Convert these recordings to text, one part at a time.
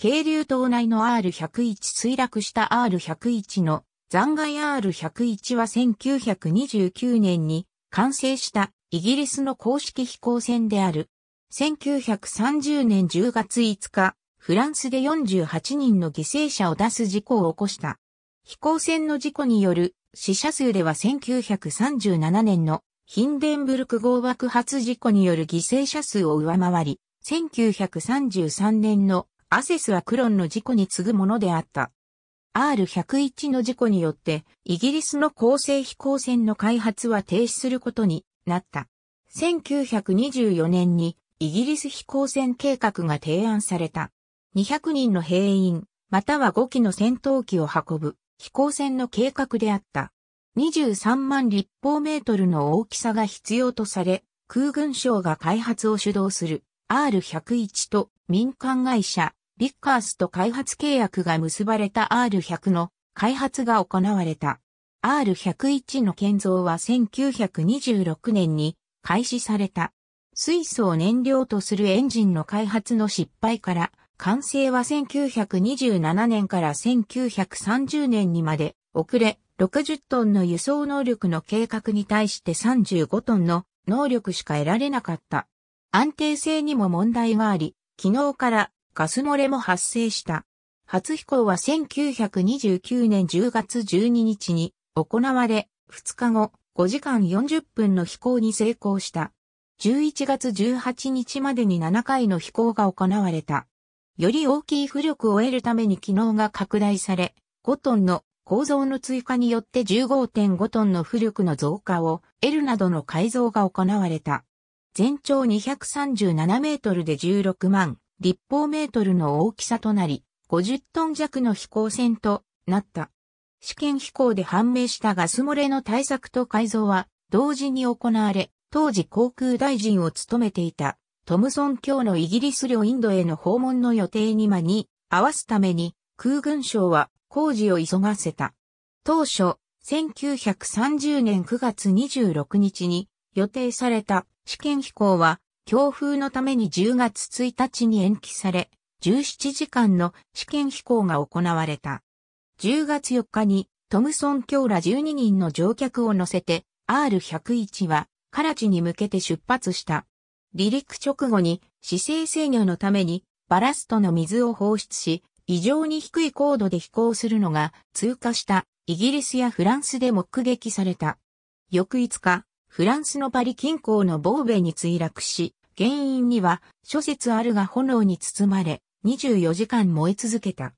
渓流島内の R101 墜落した R101 の残骸 R101 は1929年に完成したイギリスの公式飛行船である。1930年10月5日、フランスで48人の犠牲者を出す事故を起こした。飛行船の事故による死者数では1937年のヒンデンブルク号爆発事故による犠牲者数を上回り、1933年のアセスはクロンの事故に次ぐものであった。R101 の事故によって、イギリスの構成飛行船の開発は停止することになった。1924年にイギリス飛行船計画が提案された。200人の兵員、または5機の戦闘機を運ぶ飛行船の計画であった。23万立方メートルの大きさが必要とされ、空軍省が開発を主導する R101 と民間会社ビッカースと開発契約が結ばれた R100 の開発が行われた。R101 の建造は1926年に開始された。水素を燃料とするエンジンの開発の失敗から、完成は1927年から1930年にまで遅れ、60トンの輸送能力の計画に対して35トンの能力しか得られなかった。安定性にも問題があり、昨日からガス漏れも発生した。初飛行は1929年10月12日に行われ、2日後、5時間40分の飛行に成功した。11月18日までに7回の飛行が行われた。より大きい浮力を得るために機能が拡大され、5トンの構造の追加によって15.5トンの浮力の増加を得るなどの改造が行われた。全長237メートルで16万立方メートルの大きさとなり、50トン弱の飛行船となった。試験飛行で判明したガス漏れの対策と改造は同時に行われ、当時航空大臣を務めていたトムソン卿のイギリス領インドへの訪問の予定に間に合わすために空軍省は工事を急がせた。当初、1930年9月26日に予定された試験飛行は強風のために10月1日に延期され、17時間の試験飛行が行われた。10月4日にトムソン卿ら12人の乗客を乗せて R101 はカラチに向けて出発した。離陸直後に姿勢制御のためにバラストの水を放出し、異常に低い高度で飛行するのが通過したイギリスやフランスで目撃された。翌5日、フランスのパリ近郊のボーベに墜落し、原因には諸説あるが炎に包まれ、24時間燃え続けた。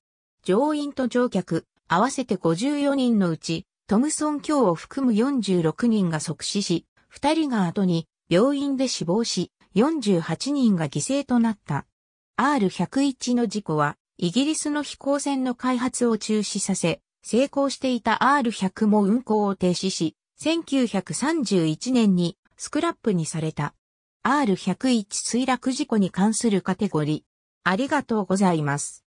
乗員と乗客、合わせて54人のうち、トムソン卿を含む46人が即死し、2人が後に病院で死亡し、48人が犠牲となった。R101 の事故は、イギリスの飛行船の開発を中止させ、成功していた R100 も運航を停止し、1931年にスクラップにされた。R101 墜落事故に関するカテゴリー。ありがとうございます。